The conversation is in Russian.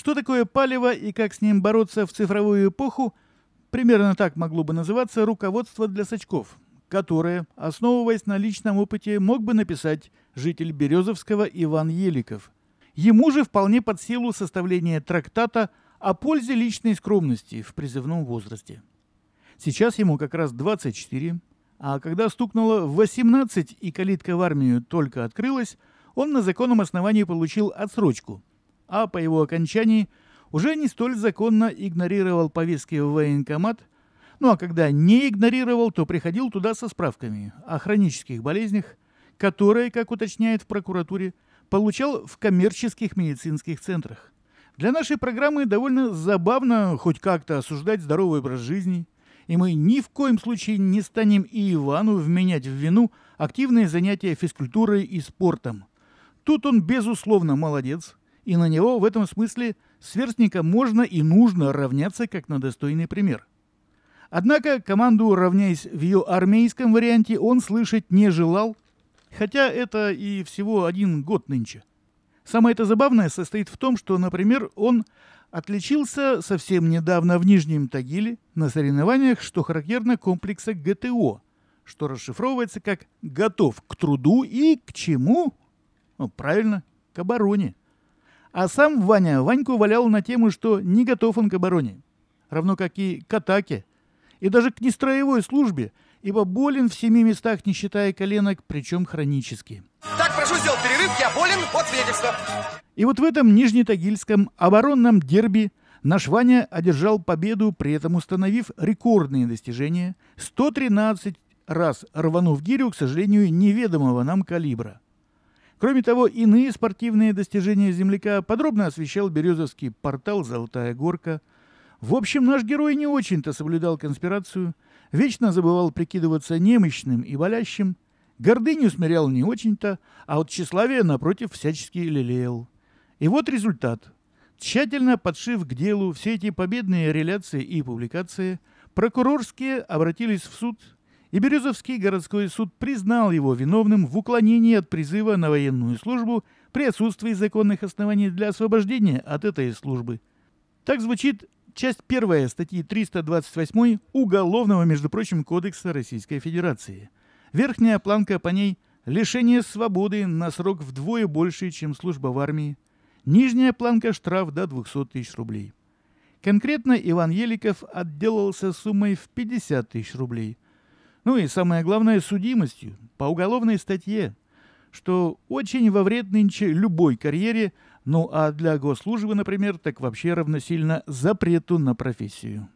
Что такое палево и как с ним бороться в цифровую эпоху, примерно так могло бы называться руководство для сачков, которое, основываясь на личном опыте, мог бы написать житель Березовского Иван Еликов. Ему же вполне под силу составление трактата о пользе личной скромности в призывном возрасте. Сейчас ему как раз 24, а когда стукнуло 18 и калитка в армию только открылась, он на законном основании получил отсрочку – а по его окончании уже не столь законно игнорировал повестки в военкомат, ну а когда не игнорировал, то приходил туда со справками о хронических болезнях, которые, как уточняет в прокуратуре, получал в коммерческих медицинских центрах. Для нашей программы довольно забавно хоть как-то осуждать здоровый образ жизни, и мы ни в коем случае не станем и Ивану вменять в вину активные занятия физкультурой и спортом. Тут он, безусловно, молодец – и на него в этом смысле сверстника можно и нужно равняться как на достойный пример. Однако команду «равняясь» в ее армейском варианте он слышать не желал, хотя это и всего один год нынче. Самое это забавное состоит в том, что, например, он отличился совсем недавно в Нижнем Тагиле на соревнованиях, что характерно комплекса ГТО, что расшифровывается как «готов к труду и к чему?» ну, Правильно, к обороне. А сам Ваня Ваньку валял на тему, что не готов он к обороне, равно как и к атаке, и даже к нестроевой службе, ибо болен в семи местах, не считая коленок, причем хронически. Так, прошу сделать перерыв, я болен от свидетельства. И вот в этом Нижнетагильском оборонном дерби наш Ваня одержал победу, при этом установив рекордные достижения 113 раз рванув гирю, к сожалению, неведомого нам калибра. Кроме того, иные спортивные достижения земляка подробно освещал березовский портал «Золотая горка». В общем, наш герой не очень-то соблюдал конспирацию, вечно забывал прикидываться немощным и болящим, гордыню смирял не очень-то, а от тщеславия, напротив, всячески лелеял. И вот результат. Тщательно подшив к делу все эти победные реляции и публикации, прокурорские обратились в суд – и Березовский городской суд признал его виновным в уклонении от призыва на военную службу при отсутствии законных оснований для освобождения от этой службы. Так звучит часть первая статьи 328 Уголовного, между прочим, Кодекса Российской Федерации. Верхняя планка по ней – лишение свободы на срок вдвое больше, чем служба в армии. Нижняя планка – штраф до 200 тысяч рублей. Конкретно Иван Еликов отделался суммой в 50 тысяч рублей. Ну и самое главное, судимостью по уголовной статье, что очень во вред нынче любой карьере, ну а для госслужбы, например, так вообще равносильно запрету на профессию.